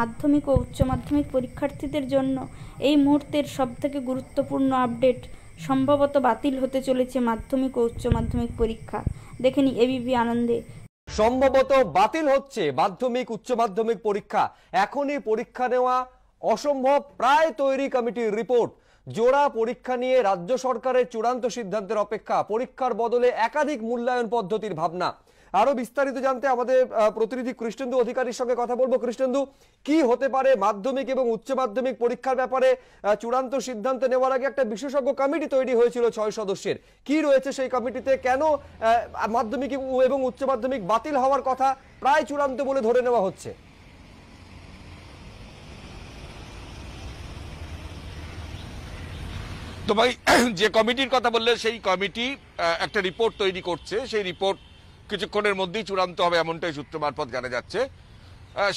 মাধ্যমিক ও উচ্চ মাধ্যমিক পরীক্ষার্থীদের জন্য এই মুহূর্তের সবথেকে গুরুত্বপূর্ণ আপডেট সম্ভবত বাতিল হতে চলেছে মাধ্যমিক ও উচ্চ মাধ্যমিক পরীক্ষা দেখেনি এবিপি আনন্দে সম্ভবত বাতিল হচ্ছে মাধ্যমিক উচ্চ মাধ্যমিক পরীক্ষা এখনই পরীক্ষা নেওয়া অসম্ভব প্রায় তৈরি কমিটির রিপোর্ট জোড়া পরীক্ষা নিয়ে রাজ্য সরকারের চূড়ান্ত সিদ্ধান্তের অপেক্ষা পরীক্ষার বদলে একাধিক মূল্যায়ন পদ্ধতির ভাবনা আরো বিস্তারিত জানতে আমাদের প্রতিনিধি কৃষ্ণেন্দু অধিকারীর সঙ্গে কথা বলবো কৃষ্ণেন্দু কি হতে পারে মাধ্যমিক এবং উচ্চ মাধ্যমিক পরীক্ষার ব্যাপারে চূড়ান্ত সিদ্ধান্ত নেওয়ার আগে একটা বিশেষজ্ঞ কমিটি তৈরি হয়েছিল ছয় সদস্যের কি রয়েছে সেই কমিটিতে কেন মাধ্যমিক এবং উচ্চ মাধ্যমিক বাতিল হওয়ার কথা প্রায় চূড়ান্ত বলে ধরে নেওয়া হচ্ছে তো ভাই যে কমিটির কথা বললে সেই কমিটি একটা রিপোর্ট তৈরি করছে সেই রিপোর্ট কিছুক্ষণের মধ্যেই চূড়ান্ত হবে এমনটাই সূত্র মারফত জানা যাচ্ছে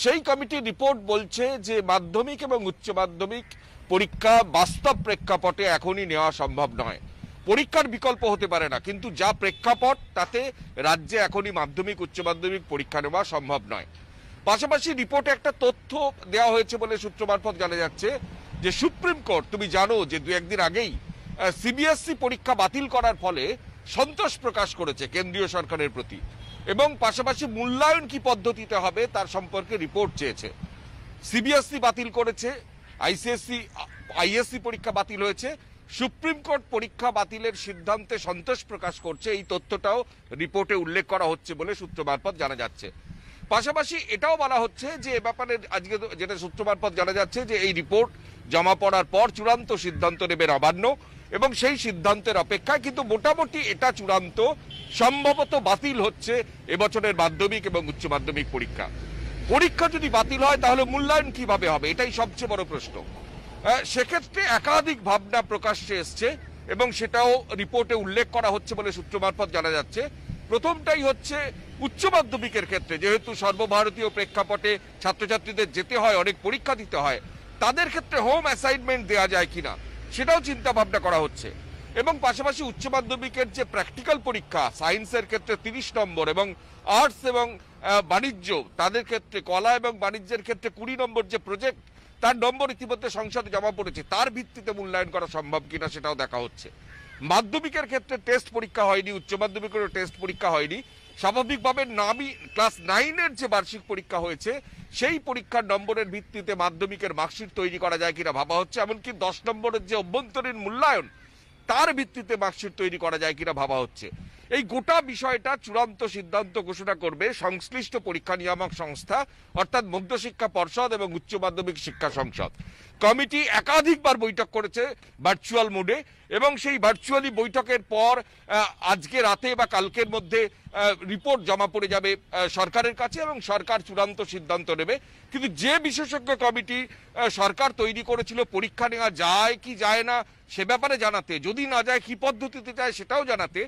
সেই কমিটির রিপোর্ট বলছে যে মাধ্যমিক এবং উচ্চ মাধ্যমিক পরীক্ষা বাস্তব প্রেক্ষাপটে এখনই নেওয়া সম্ভব নয় পরীক্ষার বিকল্প হতে পারে না কিন্তু যা প্রেক্ষাপট তাতে রাজ্যে এখনই মাধ্যমিক উচ্চ মাধ্যমিক পরীক্ষা নেওয়া সম্ভব নয় পাশাপাশি রিপোর্টে একটা তথ্য দেওয়া হয়েছে বলে সূত্র মারফত জানা যাচ্ছে যে সুপ্রিম কোর্ট তুমি জানো যে দু একদিন আগেই সিবিএসসি পরীক্ষা বাতিল করার ফলে সন্তোষ প্রকাশ করেছে কেন্দ্রীয় সরকারের প্রতি এবং পাশাপাশি মূল্যায়ন কি পদ্ধতিতে হবে তার সম্পর্কে রিপোর্ট চেয়েছে সিবিএসসি বাতিল করেছে আইসিএসসি আইএসসি পরীক্ষা বাতিল হয়েছে সুপ্রিম কোর্ট পরীক্ষা বাতিলের সিদ্ধান্তে সন্তোষ প্রকাশ করছে এই তথ্যটাও রিপোর্টে উল্লেখ করা হচ্ছে বলে সূত্র মারফত জানা যাচ্ছে পাশাপাশি এটাও বলা হচ্ছে যে এ ব্যাপারে আজকে যেটা সূত্র মারফত জানা যাচ্ছে যে এই রিপোর্ট জমা পড়ার পর চূড়ান্ত সিদ্ধান্ত নেবে নবান্ন এবং সেই সিদ্ধান্তের অপেক্ষায় কিন্তু মোটামুটি এটা চূড়ান্ত সম্ভবত বাতিল হচ্ছে এবছরের মাধ্যমিক এবং উচ্চ মাধ্যমিক পরীক্ষা পরীক্ষা যদি বাতিল হয় তাহলে মূল্যায়ন কিভাবে হবে এটাই সবচেয়ে বড় প্রশ্ন সেক্ষেত্রে একাধিক ভাবনা প্রকাশ্যে এসছে এবং সেটাও রিপোর্টে উল্লেখ করা হচ্ছে বলে সূত্র মারফত জানা যাচ্ছে প্রথমটাই হচ্ছে উচ্চ মাধ্যমিকের ক্ষেত্রে যেহেতু সর্বভারতীয় প্রেক্ষাপটে ছাত্রছাত্রীদের যেতে হয় অনেক পরীক্ষা দিতে হয় তাদের ক্ষেত্রে হোম অ্যাসাইনমেন্ট দেওয়া যায় কিনা সেটাও চিন্তা ভাবনা করা হচ্ছে এবং পাশাপাশি উচ্চ মাধ্যমিকের যে প্র্যাকটিক্যাল পরীক্ষা সায়েন্সের ক্ষেত্রে তিরিশ নম্বর এবং আর্টস এবং বাণিজ্য তাদের ক্ষেত্রে কলা এবং বাণিজ্যের ক্ষেত্রে কুড়ি নম্বর যে প্রজেক্ট তার নম্বর ইতিমধ্যে সংসদে জমা পড়েছে তার ভিত্তিতে মূল্যায়ন করা সম্ভব কিনা সেটাও দেখা হচ্ছে মাধ্যমিকের ক্ষেত্রে টেস্ট পরীক্ষা হয়নি উচ্চ মাধ্যমিকেরও টেস্ট পরীক্ষা হয়নি স্বাভাবিকভাবে নামি ক্লাস নাইনের যে বার্ষিক পরীক্ষা হয়েছে সেই পরীক্ষার নম্বরের ভিত্তিতে মাধ্যমিকের মার্কশিট তৈরি করা যায় কিনা ভাবা হচ্ছে এমনকি দশ নম্বরের যে অভ্যন্তরীণ মূল্যায়ন তার ভিত্তিতে মার্কশিট তৈরি করা যায় কিনা ভাবা হচ্ছে এই গোটা বিষয়টা চূড়ান্ত সিদ্ধান্ত ঘোষণা করবে সংশ্লিষ্ট পরীক্ষা নিয়ামক সংস্থা অর্থাৎ মধ্যশিক্ষা পর্ষদ এবং উচ্চ মাধ্যমিক শিক্ষা সংসদ কমিটি একাধিকবার বৈঠক করেছে ভার্চুয়াল মোডে এবং সেই ভার্চুয়ালি বৈঠকের পর আজকে রাতে বা কালকের মধ্যে রিপোর্ট জমা পড়ে যাবে সরকারের কাছে এবং সরকার চূড়ান্ত সিদ্ধান্ত নেবে কিন্তু যে বিশেষজ্ঞ কমিটি সরকার তৈরি করেছিল পরীক্ষা নেওয়া যায় কি যায় না সে ব্যাপারে জানাতে যদি না যায় কি পদ্ধতিতে যায় সেটাও জানাতে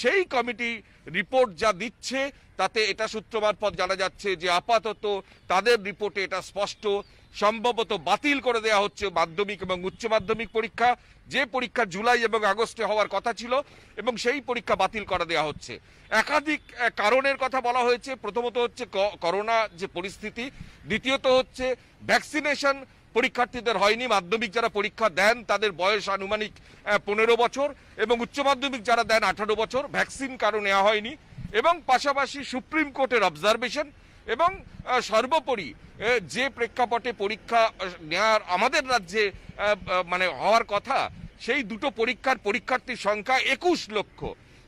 সেই কমিটি রিপোর্ট যা দিচ্ছে তাতে এটা সূত্র মারফত জানা যাচ্ছে যে আপাতত তাদের রিপোর্টে এটা স্পষ্ট সম্ভবত বাতিল করে দেয়া হচ্ছে মাধ্যমিক এবং উচ্চ মাধ্যমিক পরীক্ষা যে পরীক্ষা জুলাই এবং আগস্টে হওয়ার কথা ছিল এবং সেই পরীক্ষা বাতিল করে দেয়া হচ্ছে একাধিক কারণের কথা বলা হয়েছে প্রথমত হচ্ছে করোনা যে পরিস্থিতি দ্বিতীয়ত হচ্ছে ভ্যাকসিনেশন পরীক্ষার্থীদের হয়নি মাধ্যমিক যারা পরীক্ষা দেন তাদের বয়স আনুমানিক পনেরো বছর এবং উচ্চ মাধ্যমিক যারা দেন আঠারো বছর ভ্যাকসিন কারো নেওয়া হয়নি এবং পাশাপাশি সুপ্রিম কোর্টের অবজারভেশন এবং সর্বোপরি যে প্রেক্ষাপটে পরীক্ষা নেওয়ার আমাদের রাজ্যে মানে হওয়ার কথা সেই দুটো পরীক্ষার পরীক্ষার্থীর সংখ্যা একুশ লক্ষ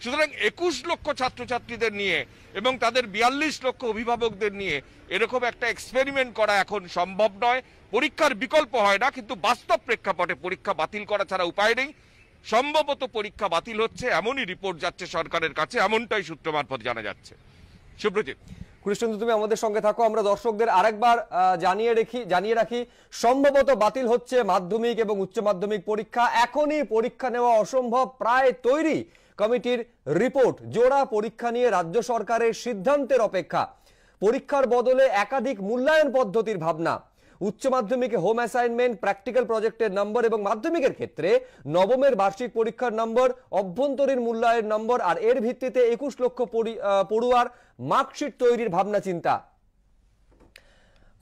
সুতরাং একুশ লক্ষ ছাত্রছাত্রীদের নিয়ে এবং তাদের বিয়াল্লিশ লক্ষ অভিভাবকদের নিয়ে এরকম একটা এক্সপেরিমেন্ট করা এখন সম্ভব নয় পরীক্ষার বিকল্প হয় না কিন্তু বাস্তব প্রেক্ষাপটে পরীক্ষা বাতিল করা ছাড়া উপায় নেই সম্ভবত পরীক্ষা বাতিল হচ্ছে এমনই রিপোর্ট যাচ্ছে সরকারের কাছে এমনটাই সূত্র মারফত জানা যাচ্ছে সুপ্রজিৎ কৃষ্ণেন্দু তুমি আমাদের সঙ্গে থাকো আমরা দর্শকদের আরেকবার জানিয়ে রেখি জানিয়ে রাখি সম্ভবত বাতিল হচ্ছে মাধ্যমিক এবং উচ্চ মাধ্যমিক পরীক্ষা এখনই পরীক্ষা নেওয়া অসম্ভব প্রায় তৈরি কমিটির রিপোর্ট জোড়া পরীক্ষা নিয়ে রাজ্য সরকারের সিদ্ধান্তের অপেক্ষা পরীক্ষার বদলে একাধিক মূল্যায়ন পদ্ধতির ভাবনা উচ্চ মাধ্যমিকে হোম অ্যাসাইনমেন্ট প্র্যাকটিক্যাল প্রজেক্টের নম্বর এবং মাধ্যমিকের ক্ষেত্রে নবমের বার্ষিক পরীক্ষার নম্বর অভ্যন্তরীণ মূল্যায়ন নম্বর আর এর ভিত্তিতে একুশ লক্ষ পড়ুয়ার মার্কশিট তৈরির ভাবনা চিন্তা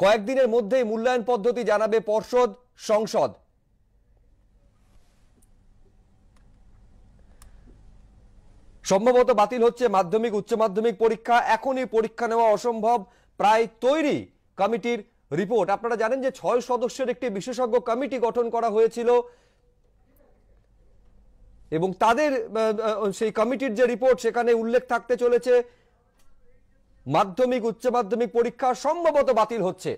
কয়েকদিনের মধ্যেই মূল্যায়ন পদ্ধতি জানাবে পর্ষদ সংসদ সম্ভবত বাতিল হচ্ছে মাধ্যমিক উচ্চ মাধ্যমিক পরীক্ষা এখনই পরীক্ষা নেওয়া অসম্ভব প্রায় তৈরি কমিটির রিপোর্ট আপনারা জানেন যে ছয় সদস্যের একটি বিশেষজ্ঞ কমিটি গঠন করা হয়েছিল এবং তাদের সেই কমিটির যে রিপোর্ট সেখানে উল্লেখ থাকতে চলেছে মাধ্যমিক উচ্চ মাধ্যমিক পরীক্ষা সম্ভবত বাতিল হচ্ছে